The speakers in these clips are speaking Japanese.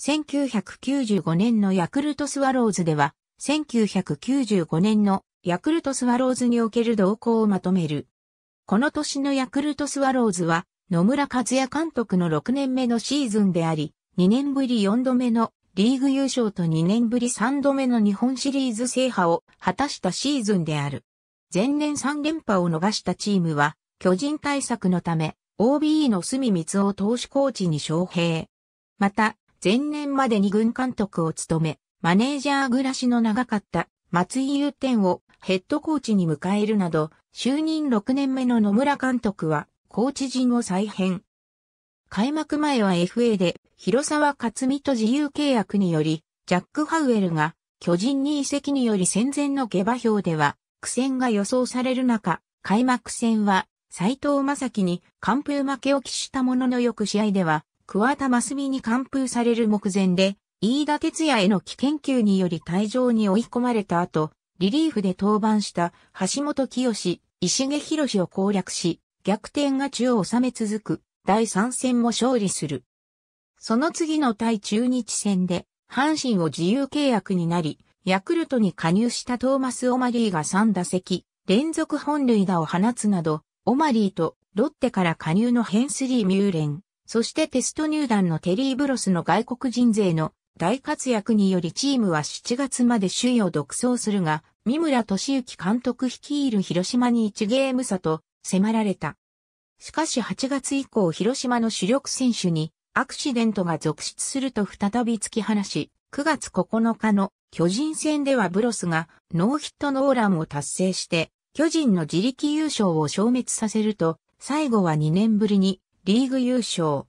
1995年のヤクルトスワローズでは、1995年のヤクルトスワローズにおける動向をまとめる。この年のヤクルトスワローズは、野村和也監督の6年目のシーズンであり、2年ぶり4度目のリーグ優勝と2年ぶり3度目の日本シリーズ制覇を果たしたシーズンである。前年3連覇を逃したチームは、巨人対策のため、OBE の隅光夫投手コーチに招聘。また、前年までに軍監督を務め、マネージャー暮らしの長かった松井祐天をヘッドコーチに迎えるなど、就任6年目の野村監督は、コーチ陣を再編。開幕前は FA で、広沢克美と自由契約により、ジャック・ハウエルが、巨人に移籍により戦前の下馬評では、苦戦が予想される中、開幕戦は、斎藤正樹に完封負けを喫したものの翌試合では、桑田真澄に完封される目前で、飯田哲也への危険球により退場に追い込まれた後、リリーフで登板した橋本清、石毛博を攻略し、逆転勝ちを収め続く、第3戦も勝利する。その次の対中日戦で、阪神を自由契約になり、ヤクルトに加入したトーマス・オマリーが3打席、連続本塁打を放つなど、オマリーとロッテから加入のヘンスリー・ミューレン、そしてテスト入団のテリー・ブロスの外国人勢の大活躍によりチームは7月まで首位を独走するが、三村敏之監督率いる広島に1ゲーム差と迫られた。しかし8月以降広島の主力選手にアクシデントが続出すると再び突き放し、9月9日の巨人戦ではブロスがノーヒットノーランを達成して、巨人の自力優勝を消滅させると、最後は2年ぶりにリーグ優勝。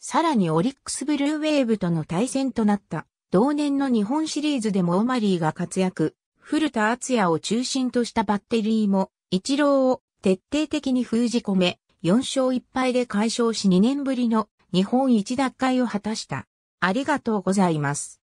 さらにオリックスブルーウェーブとの対戦となった同年の日本シリーズでもオマリーが活躍、古田敦也を中心としたバッテリーも、一郎を徹底的に封じ込め、4勝1敗で解消し2年ぶりの日本一奪回を果たした。ありがとうございます。